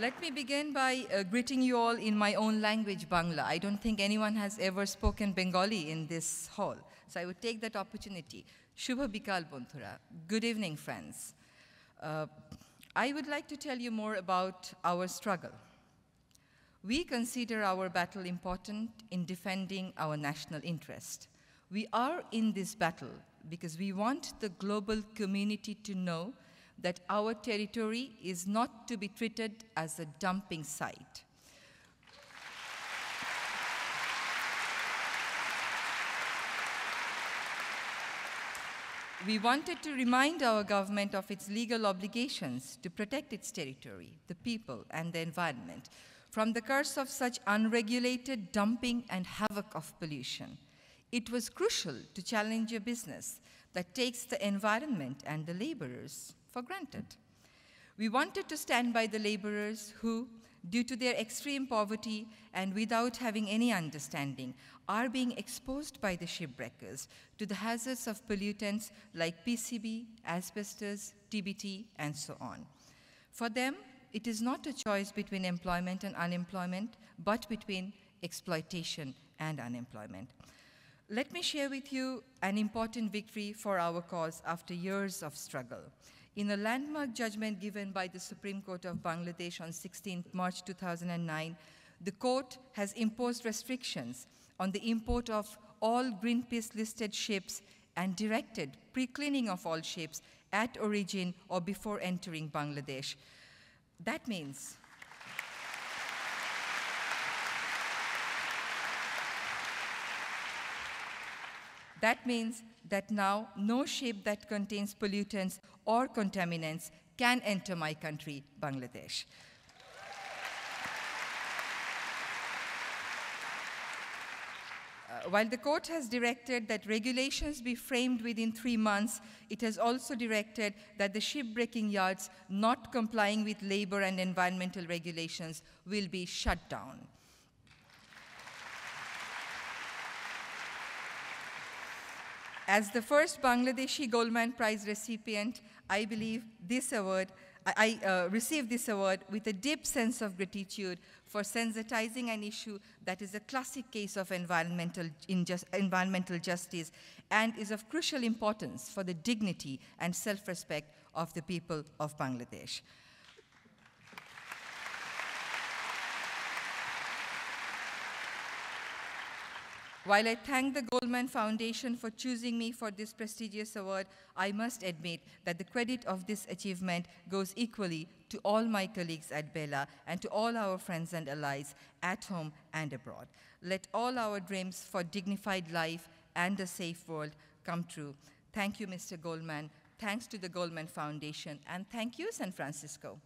Let me begin by uh, greeting you all in my own language, Bangla. I don't think anyone has ever spoken Bengali in this hall, so I would take that opportunity. Shubha Bikal Bonthura. Good evening, friends. Uh, I would like to tell you more about our struggle. We consider our battle important in defending our national interest. We are in this battle because we want the global community to know that our territory is not to be treated as a dumping site. We wanted to remind our government of its legal obligations to protect its territory, the people, and the environment from the curse of such unregulated dumping and havoc of pollution. It was crucial to challenge a business that takes the environment and the laborers for granted. We wanted to stand by the laborers who, due to their extreme poverty and without having any understanding, are being exposed by the shipwreckers to the hazards of pollutants like PCB, asbestos, TBT, and so on. For them, it is not a choice between employment and unemployment, but between exploitation and unemployment. Let me share with you an important victory for our cause after years of struggle. In a landmark judgment given by the Supreme Court of Bangladesh on 16 March 2009, the court has imposed restrictions on the import of all Greenpeace-listed ships and directed pre-cleaning of all ships at origin or before entering Bangladesh. That means That means that now no ship that contains pollutants or contaminants can enter my country, Bangladesh. Uh, while the court has directed that regulations be framed within three months, it has also directed that the shipbreaking yards not complying with labor and environmental regulations will be shut down. As the first Bangladeshi Goldman Prize recipient, I believe this award, I, I uh, received this award with a deep sense of gratitude for sensitizing an issue that is a classic case of environmental, injust, environmental justice and is of crucial importance for the dignity and self-respect of the people of Bangladesh. While I thank the Goldman Foundation for choosing me for this prestigious award, I must admit that the credit of this achievement goes equally to all my colleagues at Bella and to all our friends and allies at home and abroad. Let all our dreams for dignified life and a safe world come true. Thank you, Mr. Goldman. Thanks to the Goldman Foundation. And thank you, San Francisco.